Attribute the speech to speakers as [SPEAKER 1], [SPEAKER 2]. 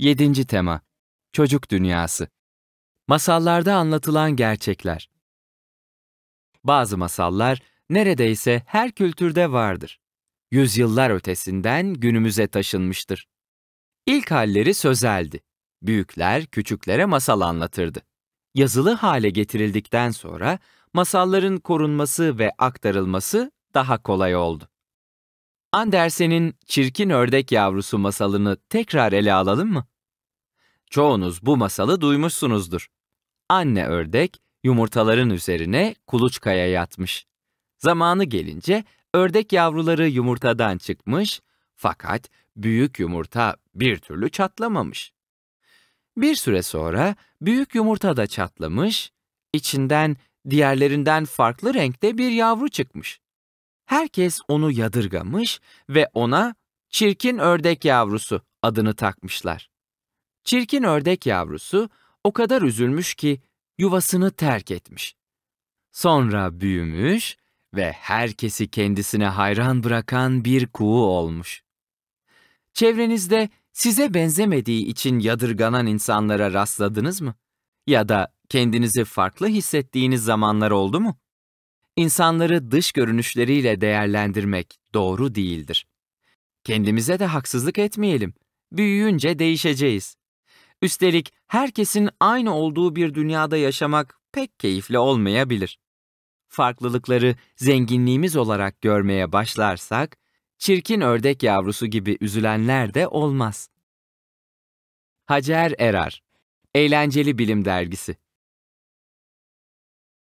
[SPEAKER 1] 7. tema Çocuk dünyası. Masallarda anlatılan gerçekler. Bazı masallar neredeyse her kültürde vardır. Yüzyıllar ötesinden günümüze taşınmıştır. İlk halleri sözeldi. Büyükler küçüklere masal anlatırdı. Yazılı hale getirildikten sonra masalların korunması ve aktarılması daha kolay oldu. Andersen'in Çirkin Ördek Yavrusu masalını tekrar ele alalım mı? Çoğunuz bu masalı duymuşsunuzdur. Anne ördek yumurtaların üzerine kuluçkaya yatmış. Zamanı gelince ördek yavruları yumurtadan çıkmış fakat büyük yumurta bir türlü çatlamamış. Bir süre sonra büyük yumurta da çatlamış, içinden diğerlerinden farklı renkte bir yavru çıkmış. Herkes onu yadırgamış ve ona çirkin ördek yavrusu adını takmışlar. Çirkin ördek yavrusu o kadar üzülmüş ki yuvasını terk etmiş. Sonra büyümüş ve herkesi kendisine hayran bırakan bir kuğu olmuş. Çevrenizde size benzemediği için yadırganan insanlara rastladınız mı? Ya da kendinizi farklı hissettiğiniz zamanlar oldu mu? İnsanları dış görünüşleriyle değerlendirmek doğru değildir. Kendimize de haksızlık etmeyelim. Büyüyünce değişeceğiz. Üstelik herkesin aynı olduğu bir dünyada yaşamak pek keyifli olmayabilir. Farklılıkları zenginliğimiz olarak görmeye başlarsak, çirkin ördek yavrusu gibi üzülenler de olmaz. Hacer Erar Eğlenceli Bilim Dergisi